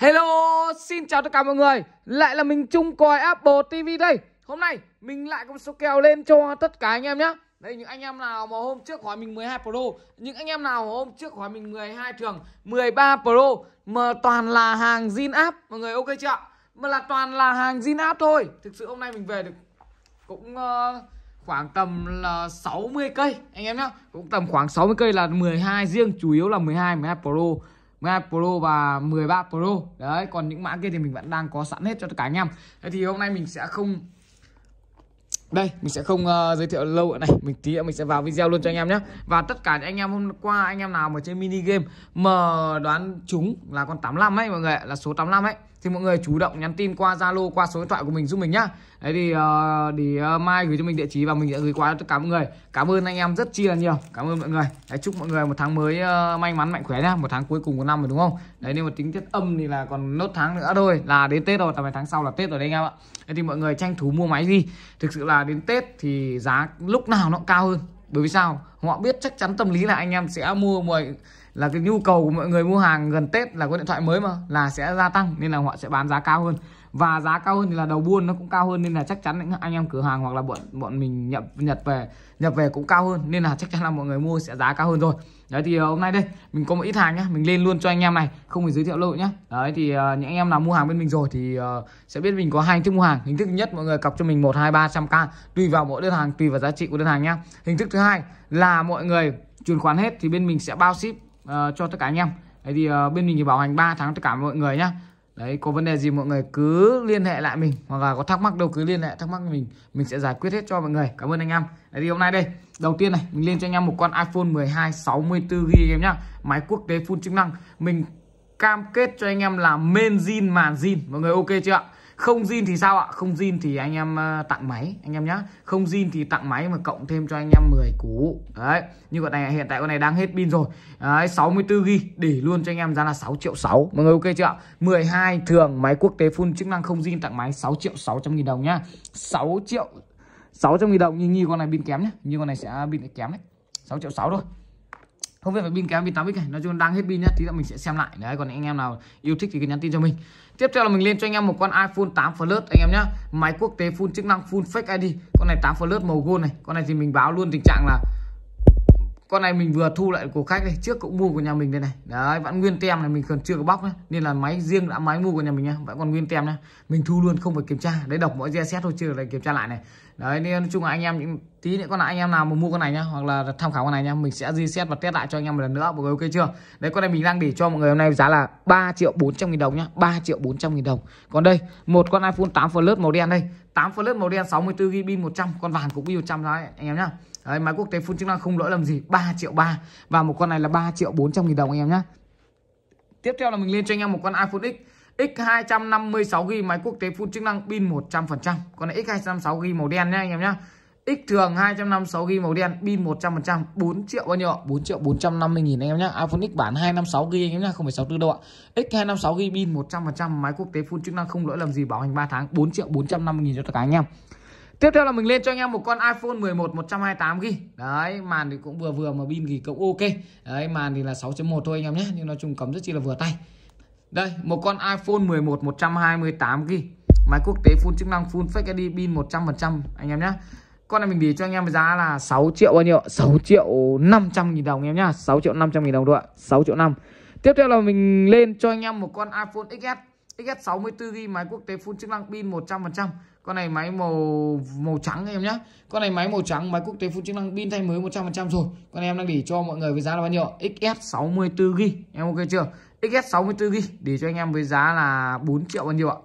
Hello, xin chào tất cả mọi người Lại là mình Trung coi Apple TV đây Hôm nay mình lại có một số kèo lên cho tất cả anh em nhé Đây những anh em nào mà hôm trước hỏi mình 12 Pro Những anh em nào hôm trước hỏi mình 12 thường 13 Pro Mà toàn là hàng zin áp Mọi người ok chưa Mà là toàn là hàng zin áp thôi Thực sự hôm nay mình về được cũng uh, khoảng tầm là 60 cây Anh em nhé Cũng tầm khoảng 60 cây là 12 riêng Chủ yếu là 12, 12 Pro 12 Pro và 13 Pro đấy còn những mã kia thì mình vẫn đang có sẵn hết cho tất cả anh em thế thì hôm nay mình sẽ không đây mình sẽ không uh, giới thiệu lâu ở này mình tí nữa mình sẽ vào video luôn cho anh em nhé và tất cả anh em hôm qua anh em nào mà chơi mini game mà đoán chúng là con 85 ấy mọi người là số 85 ấy thì mọi người chủ động nhắn tin qua Zalo qua số điện thoại của mình giúp mình nhá đấy thì uh, thì uh, mai gửi cho mình địa chỉ và mình sẽ gửi qua cho tất cả mọi người cảm ơn anh em rất chi là nhiều cảm ơn mọi người đấy, chúc mọi người một tháng mới uh, may mắn mạnh khỏe nhá một tháng cuối cùng của năm rồi đúng không đấy nếu mà tính tiết âm thì là còn nốt tháng nữa thôi là đến Tết rồi tầm này tháng sau là Tết rồi đấy anh em ạ đấy thì mọi người tranh thủ mua máy đi thực sự là đến Tết thì giá lúc nào nó cũng cao hơn bởi vì sao họ biết chắc chắn tâm lý là anh em sẽ mua mười là cái nhu cầu của mọi người mua hàng gần Tết là có điện thoại mới mà là sẽ gia tăng nên là họ sẽ bán giá cao hơn và giá cao hơn thì là đầu buôn nó cũng cao hơn nên là chắc chắn anh em cửa hàng hoặc là bọn bọn mình nhập nhập về nhập về cũng cao hơn nên là chắc chắn là mọi người mua sẽ giá cao hơn rồi đấy thì ờ, hôm nay đây mình có một ít hàng nhá mình lên luôn cho anh em này không phải giới thiệu lâu nhá đấy thì ờ, những anh em nào mua hàng bên mình rồi thì ờ, sẽ biết mình có hai hình thức mua hàng hình thức nhất mọi người cọc cho mình một hai ba trăm k tùy vào mỗi đơn hàng tùy vào giá trị của đơn hàng nhá hình thức thứ hai là mọi người chuyển khoản hết thì bên mình sẽ bao ship uh, cho tất cả anh em đấy thì uh, bên mình thì bảo hành 3 tháng tất cả mọi người nhá đấy có vấn đề gì mọi người cứ liên hệ lại mình hoặc là có thắc mắc đâu cứ liên hệ thắc mắc mình mình sẽ giải quyết hết cho mọi người cảm ơn anh em đấy thì hôm nay đây đầu tiên này mình lên cho anh em một con iPhone 12 64 GB em nhá máy quốc tế full chức năng mình cam kết cho anh em là main zin màn zin mọi người ok chưa ạ không zin thì sao ạ không zin thì anh em ờ, tặng máy anh em nhá không zin thì tặng máy mà cộng thêm cho anh em 10 cú đấy như con này hiện tại con này đang hết pin rồi đấy, 64 g để luôn cho anh em ra là 6 triệu sáu mọi người ok chưa ạ 12 thường máy quốc tế full chức năng không zin tặng máy 6 triệu sáu trăm nghìn đồng nhá 6 triệu sáu trăm nghìn đồng như như con này pin kém nhá như con này sẽ ờ, pin kém đấy sáu triệu sáu thôi không biết phải pin kém pin tám x này nói chung đang hết pin nhá tí nữa mình sẽ xem lại đấy còn anh em nào yêu thích thì cứ nhắn tin cho mình tiếp theo là mình lên cho anh em một con iPhone 8 Plus anh em nhá máy quốc tế full chức năng full fake ID con này 8 Plus màu gold này con này thì mình báo luôn tình trạng là con này mình vừa thu lại của khách này trước cũng mua của nhà mình đây này đấy vẫn nguyên tem này mình còn chưa có bóc nhé nên là máy riêng đã máy mua của nhà mình nhá vẫn còn nguyên tem nhá mình thu luôn không phải kiểm tra đấy đọc mỗi xét thôi chưa lại kiểm tra lại này đấy nên nói chung là anh em những tí nữa con là anh em nào mà mua con này nhá hoặc là tham khảo con này nhá mình sẽ reset và test lại cho anh em một lần nữa mọi người ok chưa đấy con này mình đang để cho mọi người hôm nay giá là 3 triệu 400 nghìn đồng nhá 3 triệu 400 nghìn đồng còn đây một con iPhone 8 Plus màu đen đây 8 flash màu đen 64 GB 100 con vàng cũng i100 đấy anh em nhá đấy, máy quốc tế full chức năng không lỗi làm gì 3 triệu 3 và một con này là 3 triệu 400 nghìn đồng anh em nhá tiếp theo là mình lên cho anh em một con iPhone X X256GB máy quốc tế full chức năng pin 100% Con này X256GB màu đen nhá anh em nhá X thường 256 GB màu đen, pin 100%, 4 triệu bao nhiêu ạ? 4 triệu 450 nghìn anh em nhá. iPhone X bản 256 GB anh em nhá, không phải 64 đâu ạ. X 256 GB pin 100%, máy quốc tế full chức năng không lỗi làm gì, bảo hành 3 tháng, 4 triệu 450 nghìn cho tất cả anh em. Tiếp theo là mình lên cho anh em một con iPhone 11 128 GB. Đấy, màn thì cũng vừa vừa mà pin thì cũng ok. Đấy, màn thì là 6.1 thôi anh em nhé, nhưng nói chung cấm rất chi là vừa tay. Đây, một con iPhone 11 128 GB. Máy quốc tế full chức năng full Face ID pin 100% anh em nhé con này mình để cho anh em giá là 6 triệu bao nhiêu 6 triệu 500 nghìn đồng em nhá 6 triệu 500 nghìn đồng thôi ạ 6 triệu 5 tiếp theo là mình lên cho anh em một con iPhone XS XS 64 g máy quốc tế full chức năng pin 100% con này máy màu màu trắng em nhá con này máy màu trắng máy quốc tế full chức năng pin thay mới 100% rồi con em đang để cho mọi người với giá là bao nhiêu XS 64 g em ok chưa XS 64 g để cho anh em với giá là 4 triệu bao nhiêu ạ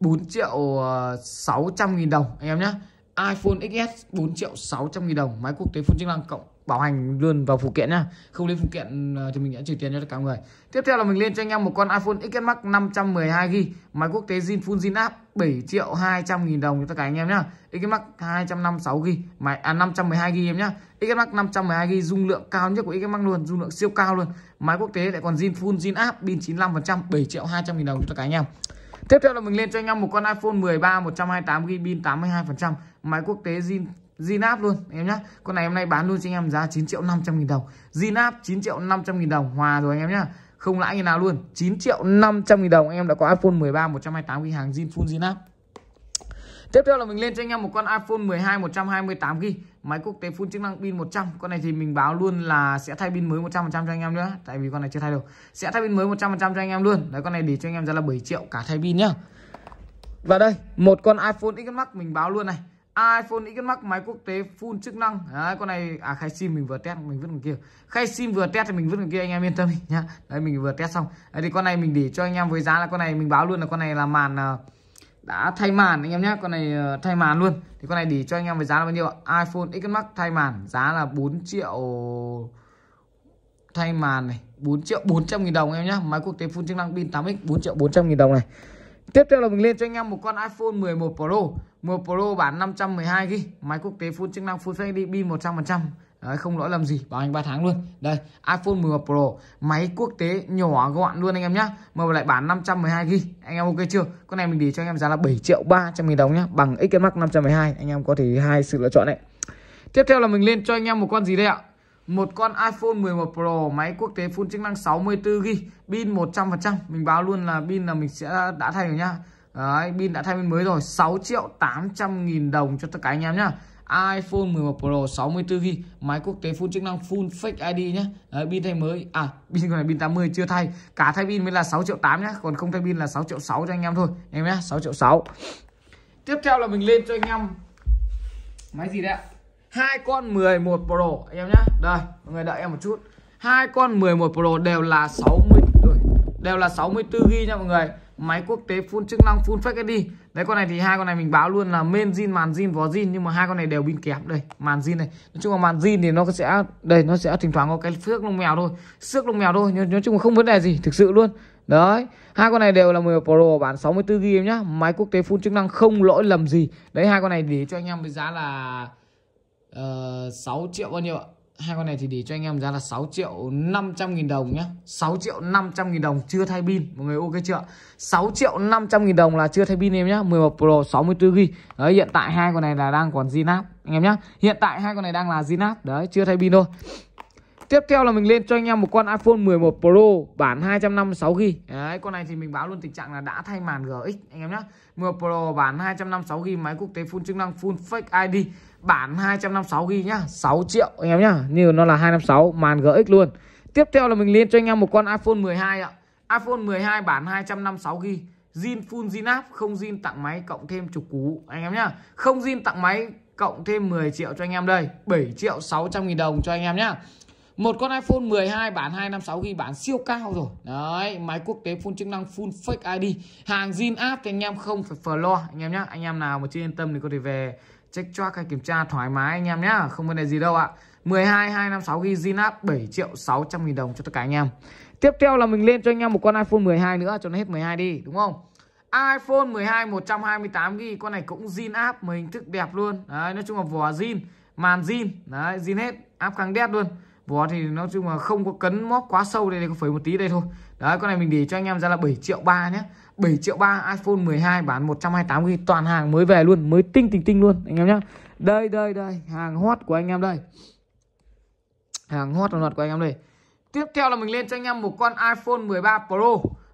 4 triệu 600 ờ, nghìn đồng anh em nhá iPhone XS 4 triệu 600 nghìn đồng máy quốc tế full chức năng cộng bảo hành luôn vào phụ kiện nha không lên phụ kiện ờ, thì mình sẽ trừ tiền cho tất cả người tiếp theo là mình lên cho anh em một con iPhone XS Max 512GB máy quốc tế zin full zin app 7 triệu 200 nghìn đồng cho tất cả anh em nhá XS Max 256GB máy à 512GB em nhá XS Max 512GB dung lượng cao nhất của XS Max luôn dung lượng siêu cao luôn máy quốc tế lại còn zin full zin app pin 95% 7 triệu 200 nghìn đồng cho tất cả anh em Tiếp theo là mình lên cho anh em một con iPhone 13 128GB pin 82% Máy quốc tế zin Zinap luôn anh em nhé Con này hôm nay bán luôn cho anh em giá 9 triệu 500 nghìn đồng Zinap 9 triệu 500 nghìn đồng Hòa rồi anh em nhé Không lãi như nào luôn 9 triệu 500 nghìn đồng Anh em đã có iPhone 13 128 gb hàng Zin Full Zinap Tiếp theo là mình lên cho anh em một con iPhone 12 128 GB, máy quốc tế full chức năng pin 100. Con này thì mình báo luôn là sẽ thay pin mới 100% cho anh em nữa, tại vì con này chưa thay đâu. Sẽ thay pin mới 100% cho anh em luôn. Đấy con này để cho anh em ra là 7 triệu cả thay pin nhá. Và đây, một con iPhone X Max mình báo luôn này. iPhone X Max máy quốc tế full chức năng. Đấy, con này à khai sim mình vừa test mình vứt đằng kia. Khai sim vừa test thì mình vứt đằng kia anh em yên tâm đi nhá. Đấy mình vừa test xong. Đấy, thì con này mình để cho anh em với giá là con này mình báo luôn là con này là màn uh, đã thay màn anh em nhé con này ờ, thay màn luôn thì con này để cho anh em với giá là bao nhiêu ạ iPhone X Max thay màn giá là 4 triệu thay màn này 4 triệu 400 nghìn đồng em nhé máy quốc tế full chức năng pin 8x 4 triệu 400 nghìn đồng này tiếp theo là mình lên cho anh em một con iPhone 11 Pro 11 Pro bản 512 ghi máy quốc tế full chức năng full face đi pin 100% Đấy, không lỗi làm gì bảo hành 3 tháng luôn đây iPhone 11 Pro máy quốc tế nhỏ gọn luôn anh em nhé mà lại bản 512 g anh em ok chưa con này mình để cho anh em giá là 7 triệu 300 nghìn đồng nhá bằng XS Max 512 anh em có thể hai sự lựa chọn đấy tiếp theo là mình lên cho anh em một con gì đây ạ một con iPhone 11 Pro máy quốc tế full chức năng 64 g pin 100% mình báo luôn là pin là mình sẽ đã thay rồi nhá pin đã thay pin mới rồi 6 triệu 800 nghìn đồng cho tất cả anh em nhá iPhone 11 Pro 64GB máy quốc tế full chức năng full fake ID nhé Đấy, pin thay mới à pin này pin 80 chưa thay cả thay pin mới là 6 triệu 8 nhé còn không thay pin là 6 triệu 6 cho anh em thôi Anh em nhé 6 triệu 6 tiếp theo là mình lên cho anh em máy gì đấy ạ hai con 11 Pro anh em nhé đây mọi người đợi em một chút hai con 11 Pro đều là 60 đều là 64 GB nha mọi người máy quốc tế full chức năng full fake ID đấy con này thì hai con này mình báo luôn là men zin màn zin vó zin nhưng mà hai con này đều pin kẹp đây màn zin này nói chung là màn zin thì nó sẽ đây nó sẽ thỉnh thoảng có cái phước lông mèo thôi xước lông mèo thôi nhưng nói chung là không vấn đề gì thực sự luôn đấy hai con này đều là 10 pro bản 64 gb nhá máy quốc tế full chức năng không lỗi lầm gì đấy hai con này để cho anh em với giá là ờ, uh, 6 triệu bao nhiêu ạ hai con này thì để cho anh em giá là 6 triệu 500 nghìn đồng nhé 6 triệu 500 nghìn đồng chưa thay pin Mọi người ok chưa 6 triệu 500 nghìn đồng là chưa thay pin em nhé 11 Pro 64GB Đấy hiện tại hai con này là đang còn Zinap Anh em nhé Hiện tại hai con này đang là Zinap Đấy chưa thay pin thôi Tiếp theo là mình lên cho anh em một con iPhone 11 Pro bản 256GB. Đấy, con này thì mình báo luôn tình trạng là đã thay màn GX anh em nhé. 11 Pro bản 256GB máy quốc tế full chức năng full fake ID bản 256GB nhá, 6 triệu anh em nhá. Như nó là 256 màn GX luôn. Tiếp theo là mình lên cho anh em một con iPhone 12 ạ. iPhone 12 bản 256GB zin full zin app không zin tặng máy cộng thêm chục cú anh em nhá không zin tặng máy cộng thêm 10 triệu cho anh em đây 7 triệu 600 nghìn đồng cho anh em nhá một con iPhone 12 bản 256 GB bản siêu cao rồi đấy máy quốc tế full chức năng full fake ID hàng zin app thì anh em không phải phờ lo anh em nhé anh em nào mà chưa yên tâm thì có thể về check track hay kiểm tra thoải mái anh em nhé không vấn đề gì đâu ạ 12 256 GB zin app 7 triệu 600 nghìn đồng cho tất cả anh em tiếp theo là mình lên cho anh em một con iPhone 12 nữa cho nó hết 12 đi đúng không iPhone 12 128 GB con này cũng zin app mà hình thức đẹp luôn đấy nói chung là vỏ zin màn zin đấy zin hết áp kháng đét luôn vỏ thì nó chung là không có cấn móc quá sâu đây, đây có phải một tí đây thôi đấy con này mình để cho anh em ra là 7 triệu ba nhé 7 triệu ba iPhone 12 bản 128 g toàn hàng mới về luôn mới tinh tinh tinh luôn anh em nhé đây đây đây hàng hot của anh em đây hàng hot loạt của anh em đây tiếp theo là mình lên cho anh em một con iPhone 13 Pro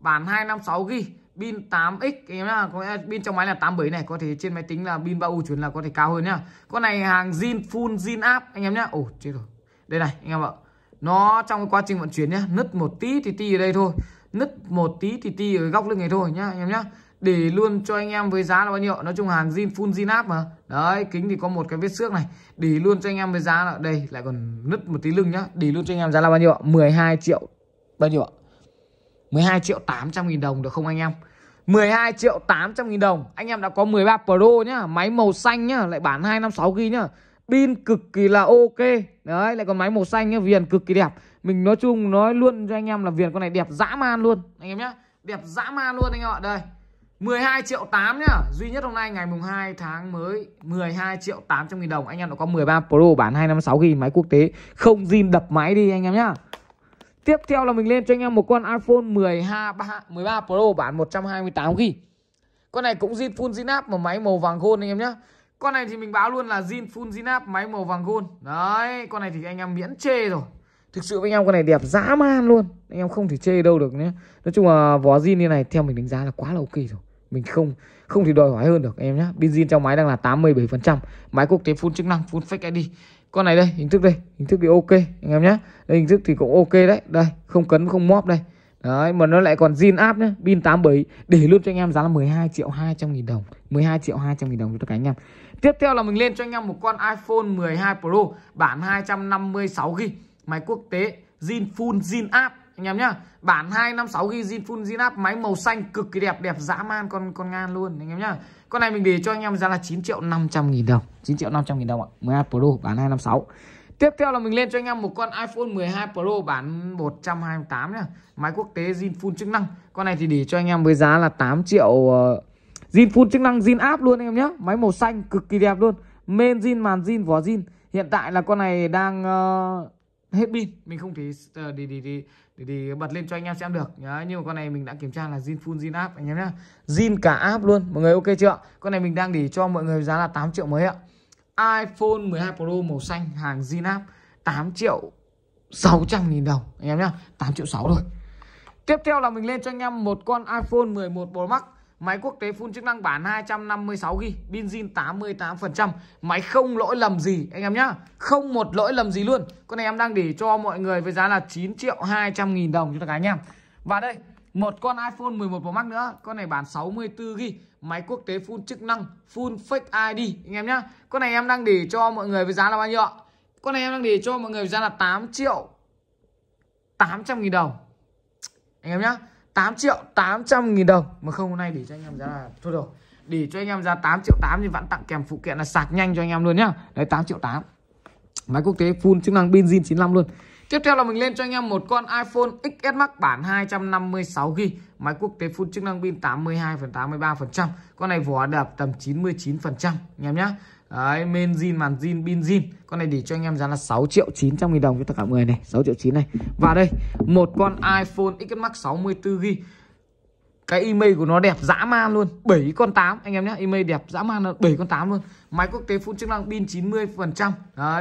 bản 256 g pin 8x anh em nhá, có pin trong máy là 87 này, có thể trên máy tính là pin 3U chuẩn là có thể cao hơn nhá. Con này hàng zin full zin áp anh em nhá. Ồ chết rồi đây này anh em ạ nó trong quá trình vận chuyển nhá nứt một tí thì ti ở đây thôi nứt một tí thì ti ở góc lưng này thôi nhá anh em nhá để luôn cho anh em với giá là bao nhiêu nói chung hàng zin full zin áp mà đấy kính thì có một cái vết xước này để luôn cho anh em với giá là đây lại còn nứt một tí lưng nhá để luôn cho anh em giá là bao nhiêu ạ 12 triệu bao nhiêu ạ 12 triệu 800 nghìn đồng được không anh em 12 triệu 800 nghìn đồng Anh em đã có 13 Pro nhá Máy màu xanh nhá Lại bản 256 ghi nhá Pin cực kỳ là ok đấy lại còn máy màu xanh nhá viền cực kỳ đẹp mình nói chung nói luôn cho anh em là viền con này đẹp dã man luôn anh em nhá đẹp dã man luôn anh em ạ đây 12 triệu 8 nhá Duy nhất hôm nay ngày mùng 2 tháng mới 12 triệu 800 nghìn đồng Anh em đã có 13 Pro bản 256 nghìn máy quốc tế Không zin đập máy đi anh em nhá Tiếp theo là mình lên cho anh em một con iPhone 12 3, 13 Pro bản 128 GB. Con này cũng zin full zin app mà máy màu vàng gold anh em nhá con này thì mình báo luôn là zin full zin up máy màu vàng gold đấy con này thì anh em miễn chê rồi thực sự với anh em con này đẹp dã man luôn anh em không thể chê đâu được nhé nói chung là vó zin như này theo mình đánh giá là quá là ok rồi mình không không thì đòi hỏi hơn được em nhé pin zin trong máy đang là 87% máy quốc tế full chức năng full fake id con này đây hình thức đây hình thức thì ok anh em nhé đây, hình thức thì cũng ok đấy đây không cấn không móp đây Đấy, mà nó lại còn zin app nhé Pin 87 để luôn cho anh em giá là 12 triệu 200 nghìn đồng 12 triệu 200 nghìn đồng cho tất cả anh em Tiếp theo là mình lên cho anh em một con iPhone 12 Pro Bản 256GB Máy quốc tế zin full zin app anh em nhá bản 256GB zin full zin up máy màu xanh cực kỳ đẹp đẹp dã man con con ngan luôn anh em nhá con này mình để cho anh em giá là 9 triệu 500 nghìn đồng 9 triệu 500 nghìn đồng ạ 12 Pro bản 256 Tiếp theo là mình lên cho anh em một con iPhone 12 Pro bản 128 nhá. Máy quốc tế zin full chức năng. Con này thì để cho anh em với giá là 8 triệu uh, zin full chức năng zin áp luôn anh em nhé. Máy màu xanh cực kỳ đẹp luôn. Main zin, màn zin, vỏ zin. Hiện tại là con này đang uh, hết pin, mình không thể uh, ờ, đi, đi đi đi đi bật lên cho anh em xem được nhá. Nhưng mà con này mình đã kiểm tra là zin full zin áp anh em nhé. Zin cả áp luôn. Mọi người ok chưa? Con này mình đang để cho mọi người giá là 8 triệu mới ạ iPhone 12 Pro màu xanh hàng Zinap 8 triệu 600 nghìn đồng anh em nhá 8 triệu 6 thôi Tiếp theo là mình lên cho anh em một con iPhone 11 Pro Max Máy quốc tế full chức năng bản 256GB Pin zin 88% Máy không lỗi lầm gì anh em nhá Không một lỗi lầm gì luôn Con này em đang để cho mọi người với giá là 9 triệu 200 nghìn đồng cho các anh em Và đây một con iPhone 11 Pro Max nữa con này bản 64 GB máy quốc tế full chức năng full fake ID anh em nhá con này em đang để cho mọi người với giá là bao nhiêu ạ con này em đang để cho mọi người với giá là 8 triệu 800 nghìn đồng anh em nhá 8 triệu 800 nghìn đồng mà không hôm nay để cho anh em giá là thôi rồi để cho anh em giá 8 triệu 8 thì vẫn tặng kèm phụ kiện là sạc nhanh cho anh em luôn nhá đấy 8 triệu 8 máy quốc tế full chức năng pin zin 95 luôn Tiếp theo là mình lên cho anh em một con iPhone XS Max bản 256GB, máy quốc tế full chức năng pin 82 phần 83%. Con này vỏ đẹp tầm 99% anh em nhé. Đấy, men zin, màn zin, pin zin Con này để cho anh em giá là 6 triệu 900 nghìn đồng với tất cả mọi người này 6 triệu 9 này Và đây, một con iPhone XS Max 64GB cái email của nó đẹp dã man luôn 7 con 8 anh em nhé email đẹp dã man là 7 con 8 luôn máy quốc tế full chức năng pin 90 phần trăm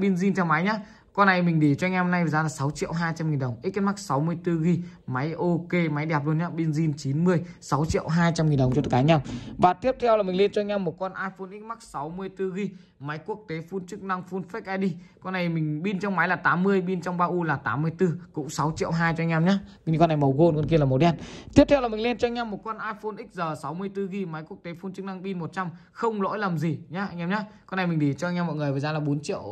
pin zin cho máy nhá con này mình để cho anh em hôm nay giá là 6 triệu 200 nghìn đồng XS Max 64GB Máy ok, máy đẹp luôn nhá Benzin 90 6 triệu 200 nghìn đồng cho tất cả anh em Và tiếp theo là mình lên cho anh em một con iPhone X Max 64GB Máy quốc tế full chức năng full fake ID Con này mình pin trong máy là 80 Pin trong bao u là 84 Cũng 6 triệu 2 cho anh em nhá Mình con này màu gold, con kia là màu đen Tiếp theo là mình lên cho anh em một con iPhone XR 64GB Máy quốc tế full chức năng pin 100 Không lỗi làm gì nhá anh em nhá Con này mình để cho anh em mọi người với giá là 4 triệu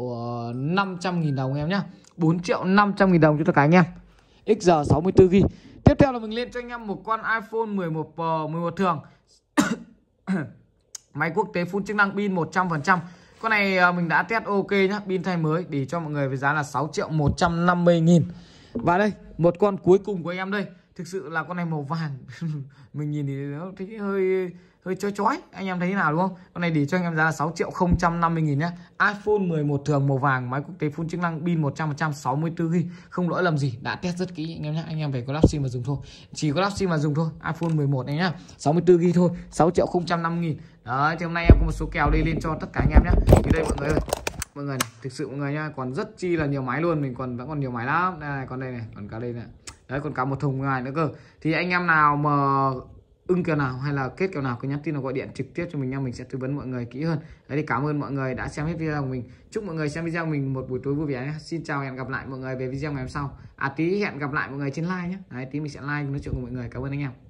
500 ờ, nghìn đồng anh em nhé 4 triệu 500 nghìn đồng cho tất cả anh em XR 64GB Tiếp theo là mình lên cho anh em một con iPhone 11 Pro 11 thường Máy quốc tế full chức năng pin 100% Con này à, mình đã test ok nhá Pin thay mới để cho mọi người với giá là 6 triệu 150 nghìn Và đây một con cuối cùng của anh em đây Thực sự là con này màu vàng Mình nhìn thì nó thấy hơi hơi chói chói anh em thấy thế nào đúng không con này để cho anh em giá là 6 triệu 050 nghìn nhé iPhone 11 thường màu vàng máy quốc tế full chức năng pin 100% 64 GB không lỗi lầm gì đã test rất kỹ anh em nhé anh em về có lắp sim mà dùng thôi chỉ có lắp sim mà dùng thôi iPhone 11 này nhá 64 GB thôi 6 triệu 050 nghìn đấy thì hôm nay em có một số kèo đi lên cho tất cả anh em nhé thì đây mọi người ơi mọi người này, thực sự mọi người nha còn rất chi là nhiều máy luôn mình còn vẫn còn nhiều máy lắm đây này còn đây này còn cả đây này đấy còn cả một thùng này nữa cơ thì anh em nào mà ưng kèo nào hay là kết kèo nào cứ nhắn tin hoặc gọi điện trực tiếp cho mình nha mình sẽ tư vấn mọi người kỹ hơn đấy thì cảm ơn mọi người đã xem hết video của mình chúc mọi người xem video của mình một buổi tối vui vẻ nhé. xin chào hẹn gặp lại mọi người về video ngày hôm sau à tí hẹn gặp lại mọi người trên like nhé đấy tí mình sẽ like nói chuyện cùng mọi người cảm ơn anh em